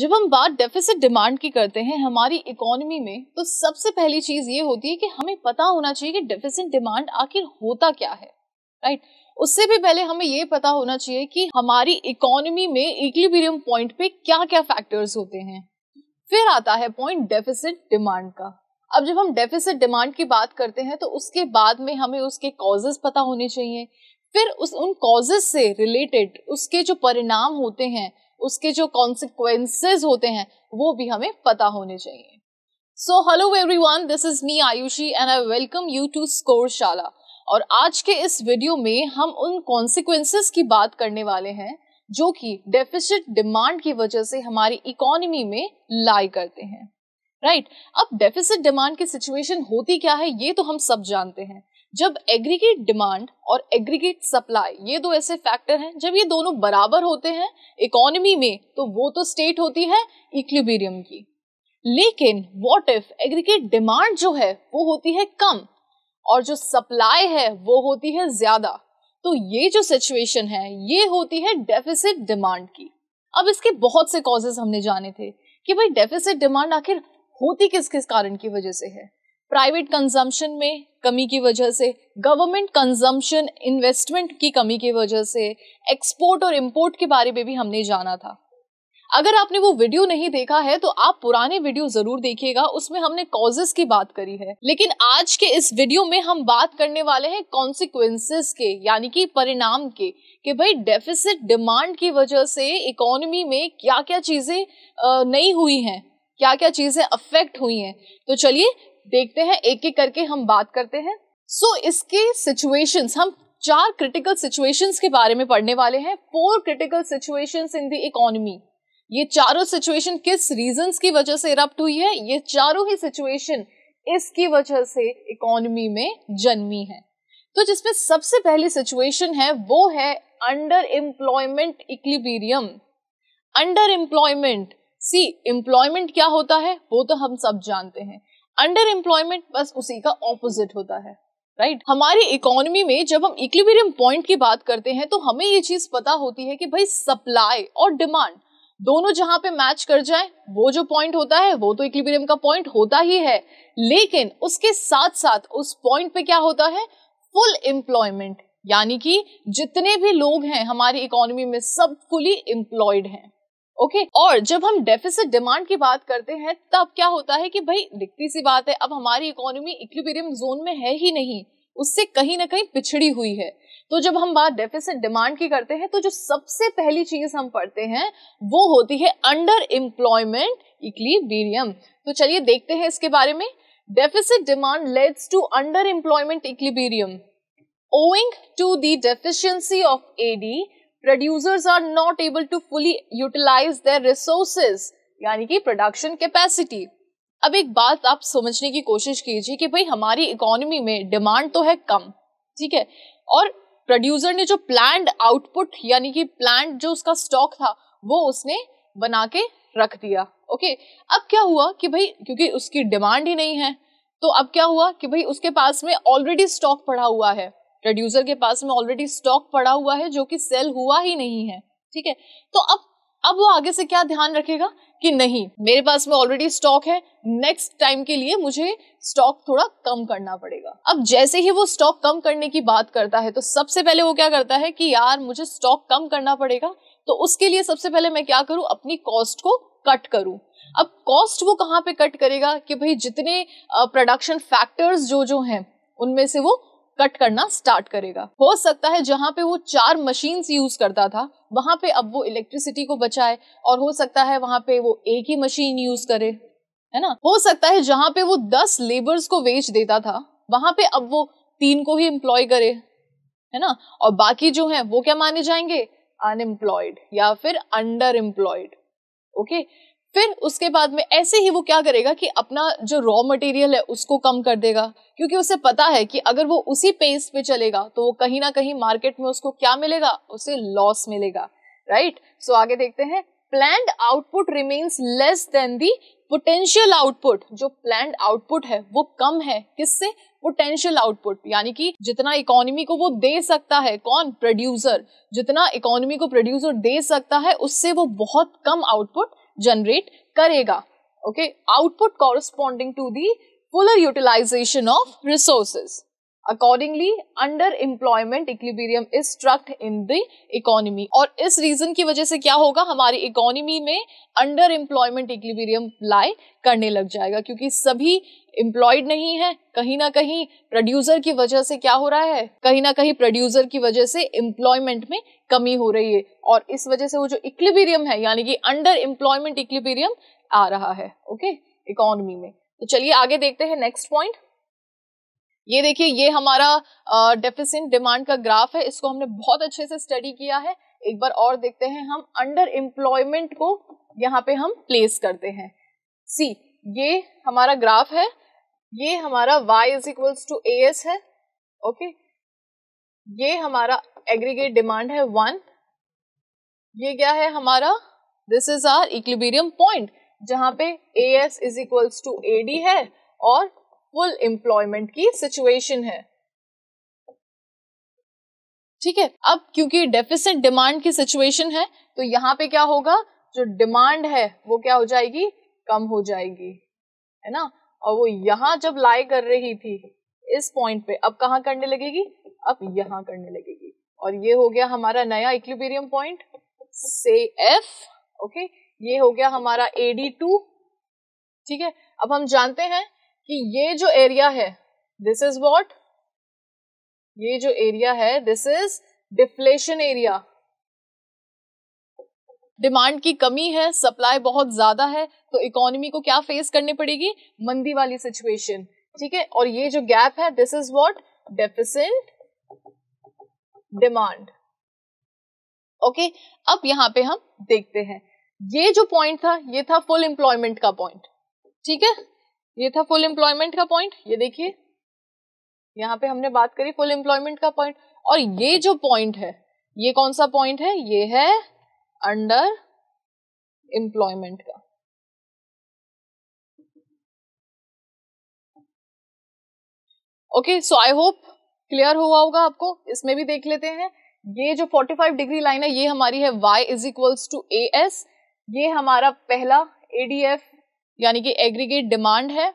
जब हम बात डेफिसिट डिमांड की करते हैं हमारी इकोनॉमी में तो सबसे पहली चीज ये होती है कि हमें पता होना चाहिए कि डेफिसिट डिमांड आखिर होता क्या है राइट right? उससे भी पहले हमें ये पता होना चाहिए कि हमारी इकोनॉमी में इक्लिबीरियम पॉइंट पे क्या क्या फैक्टर्स होते हैं फिर आता है पॉइंट डेफिसिट डिमांड का अब जब हम डेफिसिट डिमांड की बात करते हैं तो उसके बाद में हमें उसके कॉजेज पता होने चाहिए फिर उस उन कॉजेज से रिलेटेड उसके जो परिणाम होते हैं उसके जो कॉन्सिक्वेंसेज होते हैं वो भी हमें पता होने चाहिए so hello one this is me Ayushi and I welcome you to Score Shala और आज के इस वीडियो में हम उन कॉन्सिक्वेंसेस की बात करने वाले हैं जो कि डेफिसिट डिमांड की वजह से हमारी इकोनॉमी में लाई करते हैं राइट right? अब डेफिसिट डिमांड की सिचुएशन होती क्या है ये तो हम सब जानते हैं जब एग्रीगेट डिमांड और एग्रीगेट सप्लाई ये दो ऐसे फैक्टर हैं जब ये दोनों बराबर होते हैं इकोनॉमी में तो वो तो स्टेट होती है इक्लिबेरियम की लेकिन व्हाट इफ एग्रीगेट डिमांड जो है वो होती है कम और जो सप्लाई है वो होती है ज्यादा तो ये जो सिचुएशन है ये होती है डेफिसिट डिमांड की अब इसके बहुत से कॉजेज हमने जाने थे कि भाई डेफिसिट डिमांड आखिर होती किस किस कारण की वजह से है प्राइवेट कंजम्पशन में कमी की वजह से गवर्नमेंट कंजम्पशन इन्वेस्टमेंट की कमी की वजह से एक्सपोर्ट और इम्पोर्ट के बारे में भी हमने जाना था अगर आपने वो वीडियो नहीं देखा है तो आप पुराने वीडियो जरूर देखिएगा उसमें हमने कॉजेस की बात करी है लेकिन आज के इस वीडियो में हम बात करने वाले हैं कॉन्सिक्वेंसेस के यानी कि परिणाम के कि भाई डेफिसिट डिमांड की वजह से इकोनॉमी में क्या क्या चीजें नहीं हुई हैं क्या क्या चीजें अफेक्ट हुई हैं तो चलिए देखते हैं एक एक करके हम बात करते हैं सो so, इसके सिचुएशंस हम चार क्रिटिकल सिचुएशंस के बारे में पढ़ने वाले हैं four critical situations in the economy ये चारों सिचुएशन किस रीजंस की वजह से इरप्ट हुई है ये चारों ही सिचुएशन इसकी वजह से इकोनॉमी में जन्मी है तो जिसमें सबसे पहली सिचुएशन है वो है under employment equilibrium under employment see employment क्या होता है वो तो हम सब जानते हैं अंडर एम्प्लॉयमेंट बस उसी का ऑपोजिट होता है राइट right? हमारी इकोनॉमी में जब हम इक्विबेरियम पॉइंट की बात करते हैं तो हमें ये चीज पता होती है कि भाई सप्लाई और डिमांड दोनों जहां पे मैच कर जाए वो जो पॉइंट होता है वो तो इक्विबेरियम का पॉइंट होता ही है लेकिन उसके साथ साथ उस पॉइंट पे क्या होता है फुल एम्प्लॉयमेंट यानी कि जितने भी लोग हैं हमारी इकोनॉमी में सब फुली एम्प्लॉयड हैं ओके और जब हम डेफिसिट डिमांड की बात करते हैं तब क्या होता है कि भाई दिखती सी बात है अब हमारी इकोनॉमी इक्विबेरियम जोन में है ही नहीं उससे कहीं ना कहीं पिछड़ी हुई है तो जब हम बात डेफिसिट डिमांड की करते हैं तो जो सबसे पहली चीज हम पढ़ते हैं वो होती है अंडर एम्प्लॉयमेंट इक्लिबीरियम तो चलिए देखते हैं इसके बारे में deficit demand leads to under employment equilibrium owing to the of AD AD, producers are not able to fully utilise their resources यानी कि प्रोडक्शन कैपेसिटी अब एक बात आप समझने की कोशिश कीजिए कि भाई हमारी इकोनॉमी में डिमांड तो है कम ठीक है और प्रोड्यूसर ने जो प्लांट आउटपुट यानी कि प्लांट जो उसका स्टॉक था वो उसने बना के रख दिया ओके अब क्या हुआ कि भाई क्योंकि उसकी डिमांड ही नहीं है तो अब क्या हुआ कि भाई उसके पास में ऑलरेडी स्टॉक पड़ा हुआ है प्रोड्यूसर के पास में ऑलरेडी स्टॉक पड़ा हुआ है जो कि सेल हुआ ही नहीं है ठीक है तो अब अब वो आगे से क्या ध्यान रखेगा कि नहीं मेरे पास में ऑलरेडी स्टॉक है नेक्स्ट टाइम के लिए मुझे स्टॉक थोड़ा कम करना पड़ेगा अब जैसे ही वो स्टॉक कम करने की बात करता है तो सबसे पहले वो क्या करता है कि यार मुझे स्टॉक कम करना पड़ेगा तो उसके लिए सबसे पहले मैं क्या करूं अपनी कॉस्ट को कट करूं अब कॉस्ट वो कहाँ पे कट करेगा कि भाई जितने प्रोडक्शन फैक्टर्स जो जो हैं उनमें से वो कट करना स्टार्ट करेगा हो सकता है जहां पे वो चार मशीन यूज करता था वहां पे अब वो इलेक्ट्रिसिटी को बचाए और हो सकता है वहां पे वो एक ही मशीन यूज करे है ना हो सकता है जहां पे वो दस लेबर्स को वेच देता था वहां पे अब वो तीन को ही एम्प्लॉय करे है ना और बाकी जो है वो क्या माने जाएंगे अनएम्प्लॉयड या फिर अंडर एम्प्लॉयड ओके okay? फिर उसके बाद में ऐसे ही वो क्या करेगा कि अपना जो रॉ मटेरियल है उसको कम कर देगा क्योंकि उसे पता है कि अगर वो उसी पेस पे चलेगा तो वो कहीं ना कहीं मार्केट में उसको क्या मिलेगा उसे लॉस मिलेगा राइट right? सो so, आगे देखते हैं planned output remains less than the potential output जो प्लैंड आउटपुट है वो कम है किससे पोटेंशियल आउटपुट यानी कि जितना इकोनॉमी को वो दे सकता है कौन प्रोड्यूसर जितना इकोनॉमी को प्रोड्यूसर दे सकता है उससे वो बहुत कम output generate karega. Okay, output corresponding to the fuller utilization of resources. Accordingly under employment equilibrium is struck in the economy और इस रीजन की वजह से क्या होगा हमारी इकोनॉमी में अंडर एम्प्लॉयमेंट इक्लिबीरियम लाई करने लग जाएगा क्योंकि सभी एम्प्लॉयड नहीं है कहीं ना कहीं प्रोड्यूसर की वजह से क्या हो रहा है कहीं ना कहीं प्रोड्यूसर की वजह से एम्प्लॉयमेंट में कमी हो रही है और इस वजह से वो जो इक्लिबीरियम है यानी कि अंडर एम्प्लॉयमेंट इक्लिबीरियम आ रहा है ओके okay? इकोनॉमी में तो चलिए आगे देखते हैं नेक्स्ट पॉइंट ये देखिए ये हमारा डेफिसिट डिमांड का ग्राफ है इसको हमने बहुत अच्छे से स्टडी किया है एक बार और देखते हैं हम अंडर एम्प्लॉयमेंट को यहाँ पे हम प्लेस करते हैं सी ये हमारा ग्राफ है ये हमारा Y is equals to A S है ओके ये हमारा एग्रीगेट डिमांड है वन ये क्या है हमारा this is our equilibrium point जहां पे A S is equals to A D है और फुल एम्प्लॉयमेंट की सिचुएशन है ठीक है अब क्योंकि डेफिसिट डिमांड की सिचुएशन है तो यहां पे क्या होगा जो डिमांड है वो क्या हो जाएगी कम हो जाएगी है ना और वो यहां जब लाई कर रही थी इस पॉइंट पे अब कहाँ करने लगेगी अब यहां करने लगेगी और ये हो गया हमारा नया इक्विबेरियम पॉइंट से एफ ओके ये हो गया हमारा एडी टू ठीक है अब हम जानते हैं कि ये जो एरिया है दिस इज वॉट ये जो एरिया है this is deflation area demand की कमी है सप्लाई बहुत ज्यादा है तो इकोनॉमी को क्या फेस करनी पड़ेगी मंदी वाली सिचुएशन ठीक है और ये जो गैप है this is what deficient demand okay अब यहां पे हम देखते हैं ये जो पॉइंट था ये था फुल एम्प्लॉयमेंट का पॉइंट ठीक है ये था फुल एम्प्लॉयमेंट का पॉइंट ये देखिए यहाँ पे हमने बात करी फुल एम्प्लॉयमेंट का पॉइंट और ये जो पॉइंट है ये कौन सा पॉइंट है ये है अंडर एम्प्लॉयमेंट का okay so I hope clear हुआ होगा आपको इसमें भी देख लेते हैं ये जो 45 डिग्री लाइन है ये हमारी है y is equals to A S ये हमारा पहला एडीएफ यानी कि एग्रीगेट डिमांड है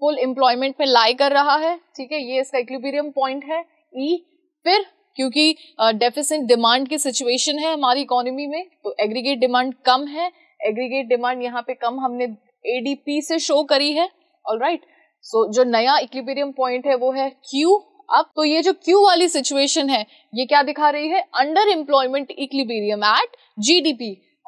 फुल एम्प्लॉयमेंट में लाई कर रहा है ठीक है ये इसका इक्लिबीरियम पॉइंट है ई e, फिर क्योंकि डेफिसिट डिमांड की सिचुएशन है हमारी इकोनॉमी में तो एग्रीगेट डिमांड कम है एग्रीगेट डिमांड यहाँ पे कम हमने एडीपी से शो करी है ऑल राइट सो जो नया इक्लिबीरियम पॉइंट है वो है क्यू अब तो ये जो क्यू वाली सिचुएशन है ये क्या दिखा रही है under employment equilibrium at G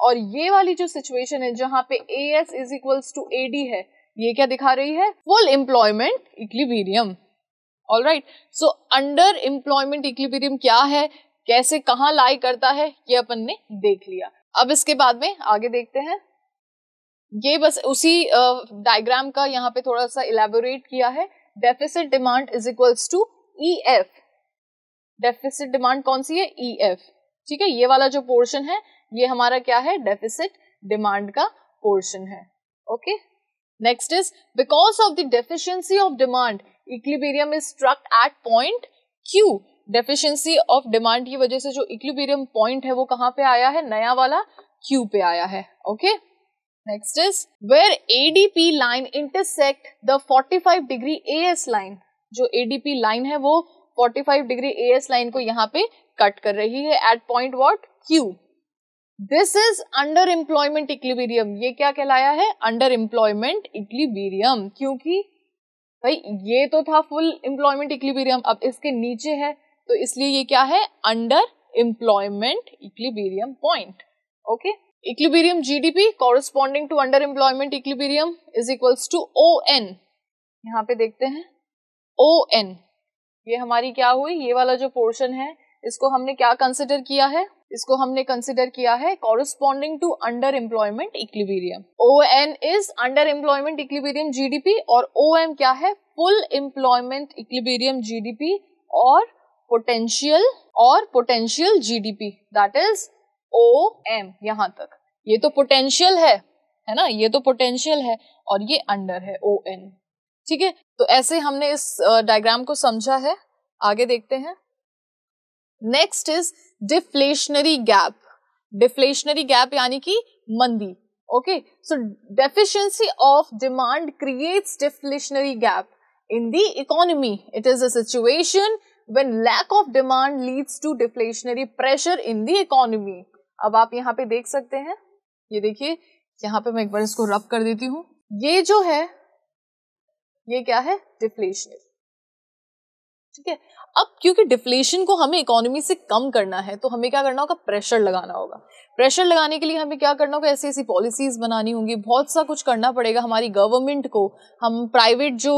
और ये वाली जो सिचुएशन है जहाँ पे A S is equals to A D है ये क्या दिखा रही है full employment equilibrium all right so under employment equilibrium क्या है कैसे कहाँ लाई करता है ये अपन ने देख लिया अब इसके बाद में आगे देखते हैं ये बस उसी डायग्राम uh, का यहाँ पे थोड़ा सा इलेबोरेट किया है deficit demand is equals to E F deficit demand कौन सी है ई e एफ ठीक है ये वाला जो पोर्शन है ये हमारा क्या है डेफिसिट डिमांड का पोर्शन है okay next is because of the deficiency of demand equilibrium is struck at point Q deficiency of demand की वजह से जो इक्लिबेरियम पॉइंट है वो कहां पे आया है नया वाला क्यू पे आया है okay next is where ADP line intersect the 45 degree A S line जो एडीपी लाइन है वो 45 डिग्री ए एस लाइन को यहाँ पे कट कर रही है at point what Q this is under employment equilibrium ये क्या कहलाया है अंडर एम्प्लॉयमेंट इक्लिबीरियम क्योंकि भाई ये तो था फुल एम्प्लॉयमेंट इक्लिबीरियम अब इसके नीचे है तो इसलिए ये क्या है under employment equilibrium point okay equilibrium GDP corresponding to under employment equilibrium is equals to O N यहाँ पे देखते हैं ओ एन ये हमारी क्या हुई ये वाला जो पोर्शन है इसको हमने क्या कंसिडर किया है इसको हमने कंसिडर किया है corresponding to under employment equilibrium O N is under employment equilibrium GDP और ओ एम क्या है फुल एम्प्लॉयमेंट इक्लिबीरियम जीडीपी और पोटेंशियल और potential GDP that is O M यहां तक ये तो पोटेंशियल है है ना ये तो पोटेंशियल है और ये अंडर है ओ एन ठीक है तो ऐसे हमने इस डायग्राम को समझा है आगे देखते हैं next is deflationary gap deflationary gap यानी कि मंदी okay so deficiency of demand creates deflationary gap in the economy it is a situation when lack of demand leads to deflationary pressure in the economy अब आप यहाँ पे देख सकते हैं ये देखिए यहाँ पे मैं एक बार इसको रब कर देती हूँ ये जो है ये क्या है डिफ्लेशनरी ठीक है अब क्योंकि डिफ्लेशन को हमें इकोनॉमी से कम करना है तो हमें क्या करना होगा प्रेशर लगाना होगा प्रेशर लगाने के लिए हमें क्या करना होगा ऐसी ऐसी पॉलिसीज बनानी होंगी बहुत सा कुछ करना पड़ेगा हमारी गवर्नमेंट को हम प्राइवेट जो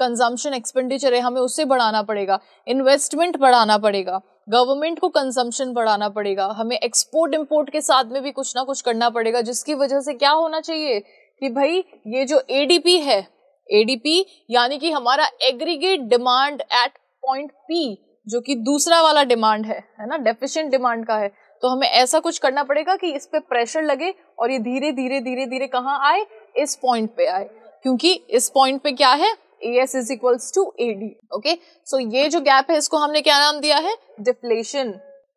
कंजम्पशन एक्सपेंडिचर है हमें उससे बढ़ाना पड़ेगा इन्वेस्टमेंट बढ़ाना पड़ेगा गवर्नमेंट को कंजम्पशन बढ़ाना पड़ेगा हमें एक्सपोर्ट इम्पोर्ट के साथ में भी कुछ ना कुछ करना पड़ेगा जिसकी वजह से क्या होना चाहिए कि भाई ये जो एडीपी है एडीपी यानी कि हमारा aggregate demand at point P जो कि दूसरा वाला डिमांड है है ना डेफिशिएंट डिमांड का है तो हमें ऐसा कुछ करना पड़ेगा कि इस पे प्रेशर लगे और ये धीरे धीरे धीरे धीरे कहाँ आए इस पॉइंट पे आए क्योंकि इस पॉइंट पे क्या है A S is equals to A D okay so ये जो गैप है इसको हमने क्या नाम दिया है deflation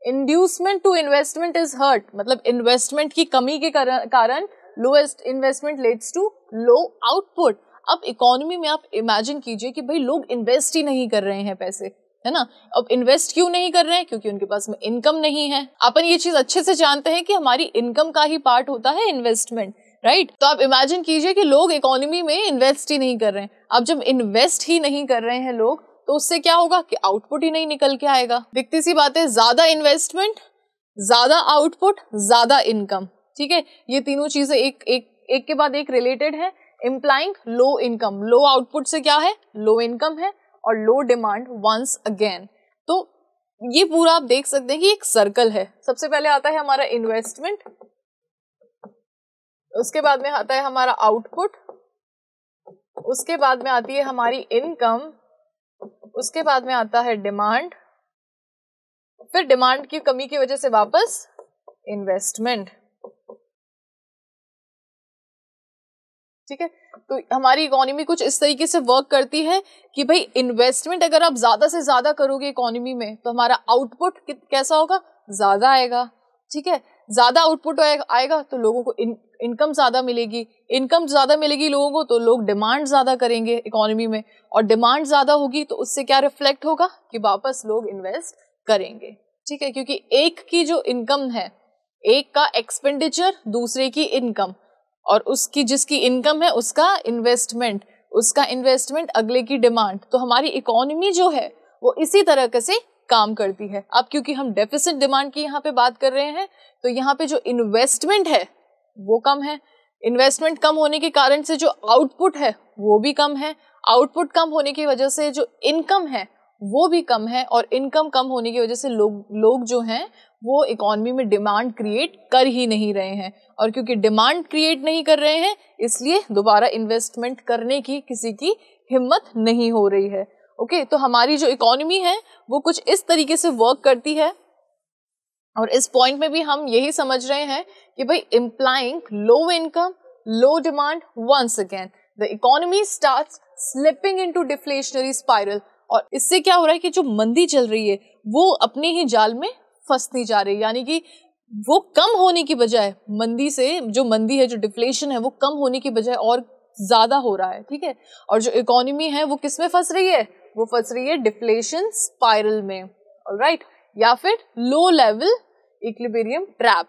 inducement to investment is hurt मतलब इन्वेस्टमेंट की कमी के कारण lowest investment leads to low output अब इकोनॉमी में आप इमेजिन कीजिए कि भाई लोग इन्वेस्ट ही नहीं कर रहे हैं पैसे है ना अब इन्वेस्ट क्यों नहीं कर रहे हैं क्योंकि उनके पास में इनकम नहीं है अपन ये चीज अच्छे से जानते हैं कि हमारी इनकम का ही पार्ट होता है इन्वेस्टमेंट राइट तो आप इमेजिन कीजिए कि लोग इकोनॉमी में इन्वेस्ट ही नहीं कर रहे हैं अब जब इन्वेस्ट ही नहीं कर रहे हैं लोग तो उससे क्या होगा कि आउटपुट ही नहीं निकल के आएगा दिखती सी बात है ज्यादा इन्वेस्टमेंट ज्यादा आउटपुट ज्यादा इनकम ठीक है ये तीनों चीजें एक एक एक के बाद एक रिलेटेड है implying low income low output से क्या है लो इनकम है और लो डिमांड वंस अगेन तो ये पूरा आप देख सकते हैं कि एक सर्कल है सबसे पहले आता है हमारा इन्वेस्टमेंट उसके बाद में आता है हमारा आउटपुट उसके बाद में आती है हमारी इनकम उसके बाद में आता है डिमांड फिर डिमांड की कमी की वजह से वापस इन्वेस्टमेंट ठीक है तो हमारी इकोनॉमी कुछ इस तरीके से वर्क करती है कि भाई इन्वेस्टमेंट अगर आप ज्यादा से ज्यादा करोगे इकोनॉमी में तो हमारा आउटपुट कैसा होगा ज्यादा आएगा ठीक है ज्यादा आउटपुट आएगा तो लोगों को इन, इनकम ज्यादा मिलेगी इनकम ज्यादा मिलेगी लोगों को तो लोग डिमांड ज्यादा करेंगे इकोनॉमी में और डिमांड ज्यादा होगी तो उससे क्या रिफ्लेक्ट होगा कि वापस लोग इन्वेस्ट करेंगे ठीक है क्योंकि एक की जो इनकम है एक का एक्सपेंडिचर दूसरे की इनकम और उसकी जिसकी इनकम है उसका इन्वेस्टमेंट उसका इन्वेस्टमेंट अगले की डिमांड तो हमारी इकोनॉमी जो है वो इसी तरह से काम करती है अब क्योंकि हम डेफिसिट डिमांड की यहाँ पे बात कर रहे हैं तो यहाँ पे जो इन्वेस्टमेंट है वो कम है इन्वेस्टमेंट कम होने के कारण से जो आउटपुट है वो भी कम है आउटपुट कम होने की वजह से जो इनकम है वो भी कम है और इनकम कम होने की वजह से लोग लोग जो हैं वो इकोनॉमी में डिमांड क्रिएट कर ही नहीं रहे हैं और क्योंकि डिमांड क्रिएट नहीं कर रहे हैं इसलिए दोबारा इन्वेस्टमेंट करने की किसी की हिम्मत नहीं हो रही है ओके तो हमारी जो इकोनॉमी है वो कुछ इस तरीके से वर्क करती है और इस पॉइंट में भी हम यही समझ रहे हैं कि भाई implying low income low demand once again the economy start slipping into deflationary spiral और इससे क्या हो रहा है कि जो मंदी चल रही है वो अपने ही जाल में फंसती जा रही है यानी कि वो कम होने की बजाय मंदी से जो मंदी है जो डिफ्लेशन है वो कम होने की बजाय और ज़्यादा हो रहा है ठीक है और जो इकोनॉमी है वो किस में फंस रही है वो फंस रही है डिफ्लेशन स्पायरल में राइट या फिर low level equilibrium trap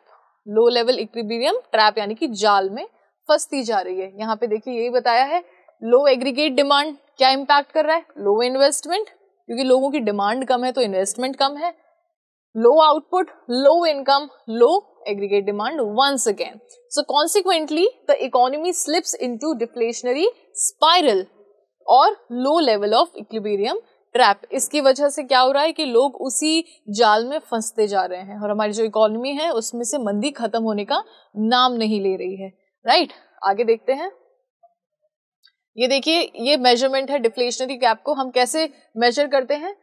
low level equilibrium trap यानी कि जाल में फंसती जा रही है यहाँ पे देखिए यही बताया है लो एग्रीगेट डिमांड क्या इम्पैक्ट कर रहा है लो इन्वेस्टमेंट क्योंकि लोगों की डिमांड कम है तो इन्वेस्टमेंट कम है low output low income low aggregate demand once again. So consequently, the economy slips into deflationary spiral और low level of equilibrium trap इसकी वजह से क्या हो रहा है कि लोग उसी जाल में फंसते जा रहे हैं और हमारी जो इकोनॉमी है उसमें से मंदी खत्म होने का नाम नहीं ले रही है राइट right? आगे देखते हैं ये देखिए ये मेजरमेंट है डिफ्लेशनरी गैप को हम कैसे मेजर करते हैं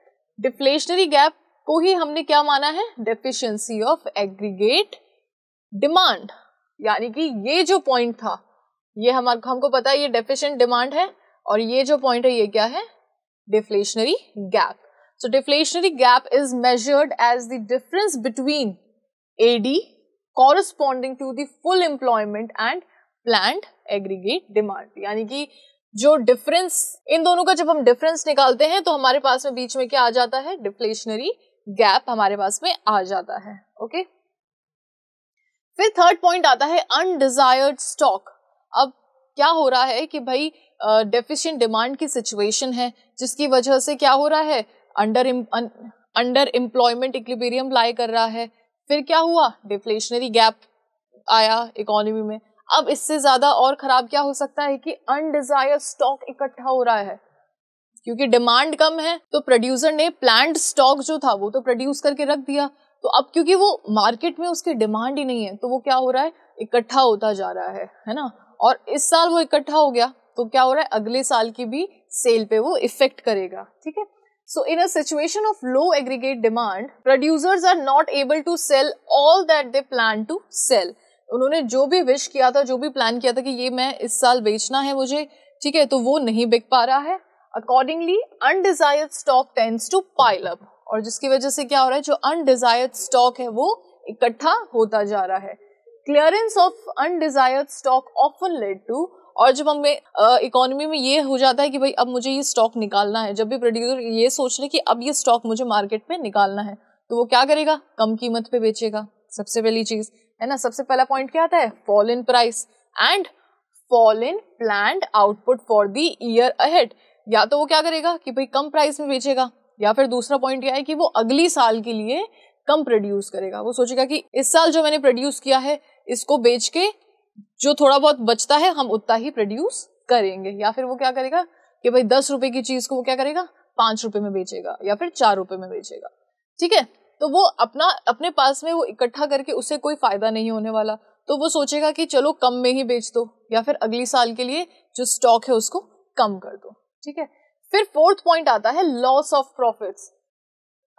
डिफ्लेशनरी गैप को ही हमने क्या माना है डेफिशिएंसी ऑफ एग्रीगेट डिमांड यानी कि ये जो पॉइंट था ये हम हमको पता है ये डेफिशिएंट डिमांड है और ये जो पॉइंट है ये क्या है deflationary gap so deflationary gap is measured as the difference between AD corresponding to the full employment and planned aggregate demand यानी कि जो डिफरेंस इन दोनों का जब हम डिफरेंस निकालते हैं तो हमारे पास में बीच में क्या आ जाता है डिफ्लेशनरी गैप हमारे पास में आ जाता है ओके फिर थर्ड पॉइंट आता है अनडिजायर्ड स्टॉक अब क्या हो रहा है कि भाई डेफिशिएंट डिमांड की सिचुएशन है जिसकी वजह से क्या हो रहा है under under employment equilibrium lie कर रहा है फिर क्या हुआ डिफ्लेशनरी गैप आया इकोनॉमी में अब इससे ज्यादा और खराब क्या हो सकता है कि अनडिजायर स्टॉक इकट्ठा हो रहा है क्योंकि डिमांड कम है तो प्रोड्यूसर ने प्लांट स्टॉक जो था वो तो प्रोड्यूस करके रख दिया तो अब क्योंकि वो मार्केट में उसकी डिमांड ही नहीं है तो वो क्या हो रहा है इकट्ठा होता जा रहा है है ना और इस साल वो इकट्ठा हो गया तो क्या हो रहा है अगले साल की भी सेल पे वो इफेक्ट करेगा ठीक है so in a of low aggregate demand demand, are not able to sell all that they plan to sell उन्होंने जो भी विश किया था जो भी प्लान किया था कि ये मैं इस साल बेचना है मुझे ठीक है तो वो नहीं बिक पा रहा है accordingly undesired stock tends to pile up और जिसकी वजह से क्या हो रहा है जो अनडिजायर्ड स्टॉक है वो इकट्ठा होता जा रहा है clearance of undesired stock often led to और जब हमें इकोनॉमी में ये हो जाता है कि भाई अब मुझे ये स्टॉक निकालना है जब भी प्रोड्यूसर ये सोच रहे कि अब ये स्टॉक मुझे मार्केट में निकालना है तो वो क्या करेगा कम कीमत पे बेचेगा सबसे पहली चीज़ है ना सबसे पहला पॉइंट क्या आता है fall in price and fall in plan output for the year ahead या तो वो क्या करेगा कि भाई कम प्राइस में बेचेगा या फिर दूसरा पॉइंट क्या है कि वो अगली साल के लिए कम प्रोड्यूस करेगा वो सोचेगा कि इस साल जो मैंने प्रोड्यूस किया है इसको बेच के जो थोड़ा बहुत बचता है हम उतना ही प्रोड्यूस करेंगे या फिर वो क्या करेगा कि भाई दस रुपए की चीज को वो क्या करेगा पांच रुपए में बेचेगा या फिर चार रुपए में बेचेगा ठीक है तो वो अपना अपने पास में वो इकट्ठा करके उससे कोई फायदा नहीं होने वाला तो वो सोचेगा कि चलो कम में ही बेच दो या फिर अगले साल के लिए जो स्टॉक है उसको कम कर दो ठीक है फिर फोर्थ पॉइंट आता है लॉस ऑफ प्रॉफिट्स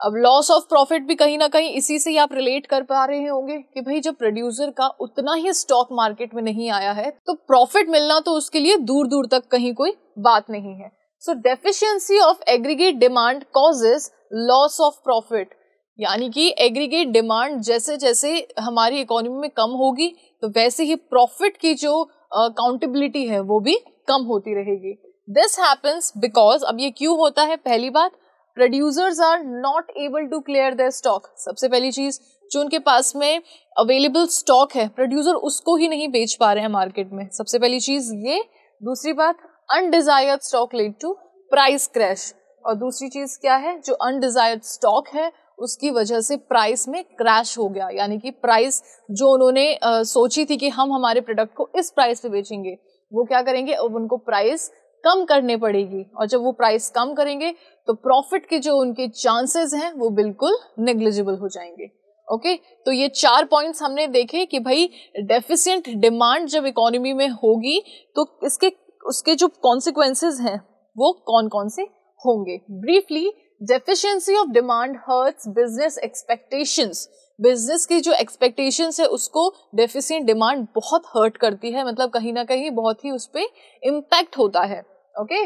अब लॉस ऑफ प्रॉफिट भी कहीं ना कहीं इसी से ही आप रिलेट कर पा रहे होंगे कि भाई जब प्रोड्यूसर का उतना ही स्टॉक मार्केट में नहीं आया है तो प्रॉफिट मिलना तो उसके लिए दूर दूर तक कहीं कोई बात नहीं है so deficiency of aggregate demand causes loss of profit यानी कि एग्रीगेट डिमांड जैसे जैसे हमारी इकोनॉमी में कम होगी तो वैसे ही प्रॉफिट की जो काउंटेबिलिटी uh, है वो भी कम होती रहेगी दिस हैपन्स बिकॉज अब ये क्यों होता है पहली बात producers are not able to clear the stock सबसे पहली चीज जो उनके पास में अवेलेबल स्टॉक है प्रोड्यूसर उसको ही नहीं बेच पा रहे हैं मार्केट में सबसे पहली चीज ये दूसरी बात undesired stock led to price crash और दूसरी चीज क्या है जो अनडिजायर्ड स्टॉक है उसकी वजह से प्राइस में क्रैश हो गया यानी कि प्राइस जो उन्होंने सोची थी कि हम हमारे प्रोडक्ट को इस प्राइस पे बेचेंगे वो क्या करेंगे अब उनको प्राइस कम करने पड़ेगी और जब वो प्राइस कम करेंगे तो प्रॉफिट के जो उनके चांसेस हैं वो बिल्कुल नेग्लिजिबल हो जाएंगे ओके okay? तो ये चार पॉइंट्स हमने देखे कि भाई डेफिशिएंट डिमांड जब इकोनॉमी में होगी तो इसके उसके जो कॉन्सिक्वेंसेज हैं वो कौन कौन से होंगे briefly deficiency of demand hurts business expectations business की जो एक्सपेक्टेशन है उसको डेफिशिएंट डिमांड बहुत हर्ट करती है मतलब कहीं ना कहीं बहुत ही उस पर इम्पैक्ट होता है okay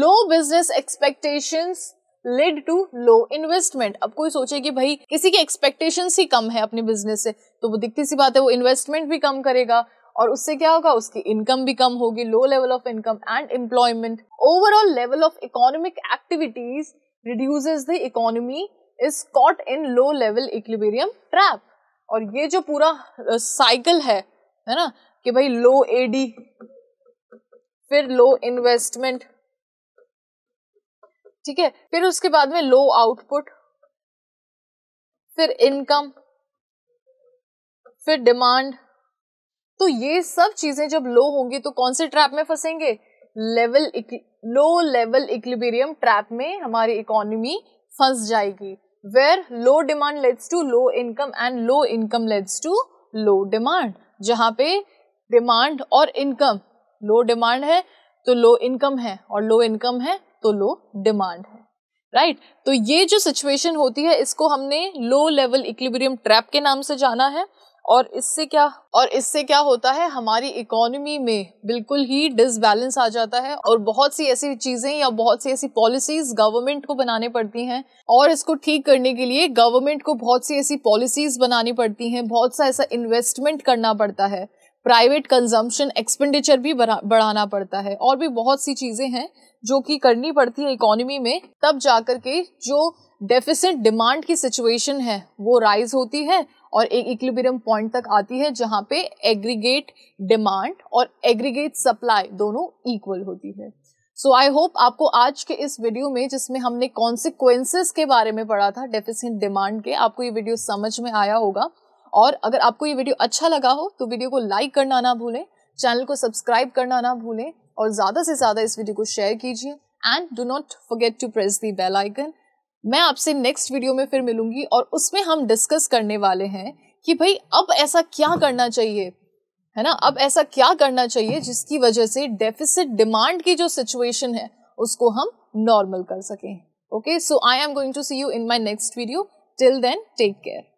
low business expectations led to low investment अब कोई सोचे कि भाई किसी की एक्सपेक्टेशन ही कम है अपने बिजनेस से तो वो दिखती सी बात है वो इन्वेस्टमेंट भी कम करेगा और उससे क्या होगा उसकी इनकम भी कम होगी low level of income and employment overall level of economic activities reduces the economy is caught in low level equilibrium trap और ये जो पूरा साइकिल uh, है है ना कि भाई लो एडी फिर लो इन्वेस्टमेंट ठीक है फिर उसके बाद में लो आउटपुट फिर इनकम फिर डिमांड तो ये सब चीजें जब लो होंगी तो कौन से ट्रैप में फंसेंगे level low level equilibrium trap में हमारी इकोनॉमी फंस जाएगी where low demand leads to low income and low income leads to low demand जहाँ पे डिमांड और इनकम लो डिमांड है तो लो इनकम है और लो इनकम है तो लो डिमांड है राइट right? तो ये जो सिचुएशन होती है इसको हमने लो लेवल इक्लिबेरियम ट्रैप के नाम से जाना है और इससे क्या और इससे क्या होता है हमारी इकोनॉमी में बिल्कुल ही डिसबैलेंस आ जाता है और बहुत सी ऐसी चीज़ें या बहुत सी ऐसी पॉलिसीज़ गवर्नमेंट को बनाने पड़ती हैं और इसको ठीक करने के लिए गवर्नमेंट को बहुत सी ऐसी पॉलिसीज़ बनानी पड़ती हैं बहुत सा ऐसा इन्वेस्टमेंट करना पड़ता है प्राइवेट कंजम्पशन एक्सपेंडिचर भी बढ़ाना पड़ता है और भी बहुत सी चीज़ें हैं जो कि करनी पड़ती है इकोनॉमी में तब जाकर के जो डेफिसिट डिमांड की सिचुएशन है वो राइज होती है और एक इक्लिबेरियम पॉइंट तक आती है जहाँ पे एग्रीगेट डिमांड और एग्रीगेट सप्लाई दोनों इक्वल होती है सो आई होप आपको आज के इस वीडियो में जिसमें हमने कॉन्सिक्वेंसेस के बारे में पढ़ा था डेफिसिट डिमांड के आपको ये वीडियो समझ में आया होगा और अगर आपको ये वीडियो अच्छा लगा हो तो वीडियो को लाइक करना ना भूलें चैनल को सब्सक्राइब करना ना भूलें और ज़्यादा से ज़्यादा इस वीडियो को शेयर कीजिए and do not forget to press the bell icon मैं आपसे नेक्स्ट वीडियो में फिर मिलूंगी और उसमें हम डिस्कस करने वाले हैं कि भाई अब ऐसा क्या करना चाहिए है ना अब ऐसा क्या करना चाहिए जिसकी वजह से डेफिसिट डिमांड की जो सिचुएशन है उसको हम नॉर्मल कर सकें okay so I am going to see you in my next video till then take care